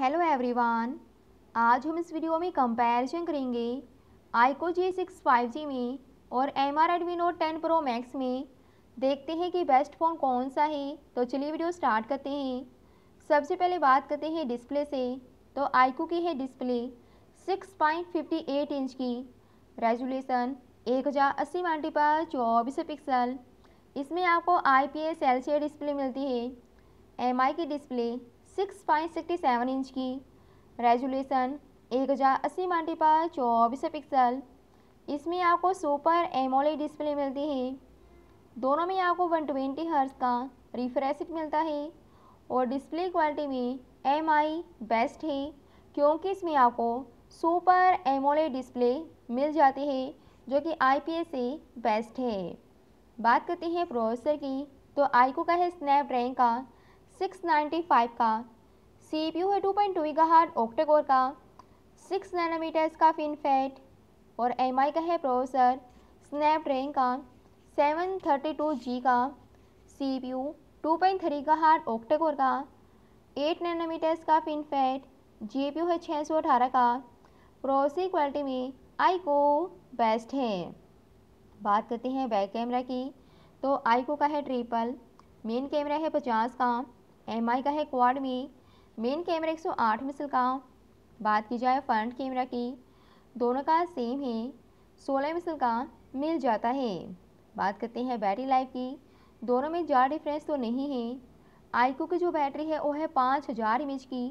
hello everyone आज हम इस वीडियो में कंपैरिजन करेंगे आईको जी सिक्स फाइव जी में और M Redmi note ten pro max में देखते हैं कि बेस्ट फ़ोन कौन सा है तो चलिए वीडियो स्टार्ट करते हैं सबसे पहले बात करते हैं डिस्प्ले से तो आईको की है display six point fifty eight inch की रेजोल्यूशन एक हज़ार अस्सी मल्टी पर चौबीस पिक्सल इसमें आपको I P S L C display मिलती है एम आई की display six point sixty seven inch की रेजोल्यूशन एक हज़ार अस्सी मल्टीपल चौबीस पिक्सल इसमें आपको सुपर एमोले डिस्प्ले मिलती है दोनों में आपको वन ट्वेंटी हर्स का रिफ्रेशिक मिलता है और डिस्प्ले क्वालिटी में एम आई बेस्ट है क्योंकि इसमें आपको सुपर एमोले डिस्प्ले मिल जाती है जो कि आई पी एस से बेस्ट है बात करते हैं प्रोसेसर की तो आईको का है स्नैपड्रैगन का 695 का सीपीयू है 2.2 पॉइंट टू गहार ऑक्टेकोर का 6 नैनोमीटर्स का फिनफेट और आई का है प्रोसेसर स्नैपड्रैगन का 732G का सीपीयू 2.3 पॉइंट थ्री गहार ऑक्टेकोर का 8 नैनोमीटर्स का फिनफेट जीपीयू है 618 का प्रोसी क्वालिटी में आईको बेस्ट है बात करते हैं बैक कैमरा की तो आईको का है ट्रिपल मेन कैमरा है पचास का एम का है क्वाड में मेन कैमरा 108 मिसल का बात की जाए फ्रंट कैमरा की दोनों का सेम है 16 मिसल का मिल जाता है बात करते हैं बैटरी लाइफ की दोनों में ज़्यादा डिफरेंस तो नहीं है आईको की जो बैटरी है वो है पाँच हज़ार एम की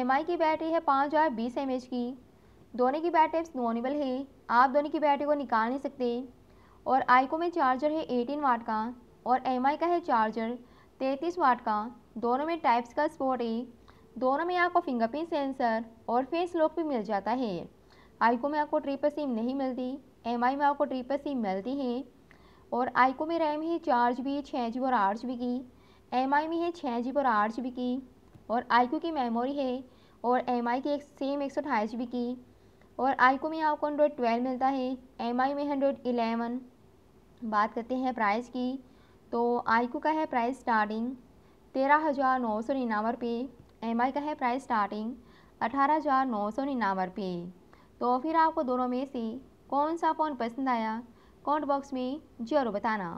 एम की बैटरी है पाँच हज़ार बीस एम की दोनों की बैटरी नॉनेबल है आप दोनों की बैटरी को निकाल नहीं सकते और आईको में चार्जर है एटीन वाट का और एम का है चार्जर तैंतीस वाट का दोनों में टाइप्स का स्पोर्ट है दोनों में आपको फिंगरप्रिंट सेंसर और फेस लॉक भी मिल जाता है आईको में आपको ट्रिपल सिम नहीं मिलती एम में आपको ट्रिपल सिम मिलती है और आईको में रैम है चार जी बी छः जी बी और आठ जी बी की एम में है छः जी बी और आठ जी बी की और आईको की मेमोरी है और एम आई की एक सेम एक सौ अठाईस जी बी की और आईको में आपको एंड्रॉयड ट्वेल्व मिलता है एम आई में एंड्रॉयड इलेवन बात करते हैं प्राइस की तो आईको का है प्राइस स्टार्टिंग तेरह हज़ार नौ सौ निन्यानवे रुपये एम का है प्राइस स्टार्टिंग अठारह हज़ार नौ सौ निन्यानवे रुपये तो फिर आपको दोनों में से कौन सा फ़ोन पसंद आया कमेंट बॉक्स में ज़रूर बताना